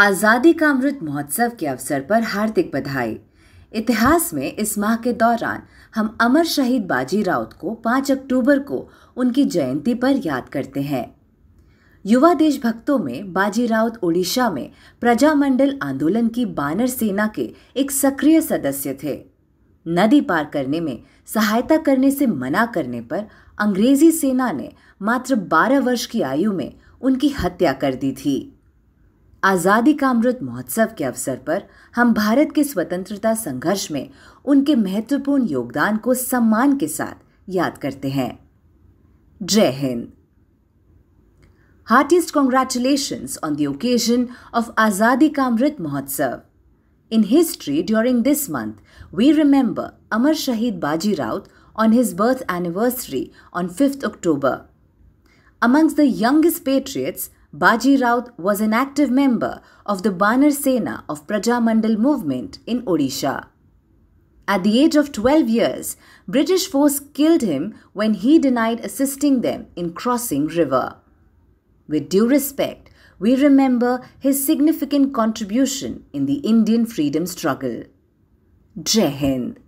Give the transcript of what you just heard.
आज़ादी का अमृत महोत्सव के अवसर पर हार्दिक बधाई इतिहास में इस माह के दौरान हम अमर शहीद बाजी राउत को 5 अक्टूबर को उनकी जयंती पर याद करते हैं युवा देशभक्तों में बाजी राउत ओडिशा में प्रजामंडल आंदोलन की बानर सेना के एक सक्रिय सदस्य थे नदी पार करने में सहायता करने से मना करने पर अंग्रेजी सेना ने मात्र 12 वर्ष की आयु में उनकी हत्या कर दी थी आज़ादी का अमृत महोत्सव के अवसर पर हम भारत के स्वतंत्रता संघर्ष में उनके महत्वपूर्ण योगदान को सम्मान के साथ याद करते हैं Jai Hind heartiest congratulation on the occasion of Azadi ka Amrit Mahotsav in history during this month we remember अमर शहीद Baji Raut on his birth anniversary on fifth October amongst the youngest patriots Baji Raut was an active member of the Banar Sena of Praja Mandal movement in Odisha. At the age of 12 years, British force killed him when he denied assisting them in crossing river. With due respect, we remember his significant contribution in the Indian freedom struggle. Jai Hind.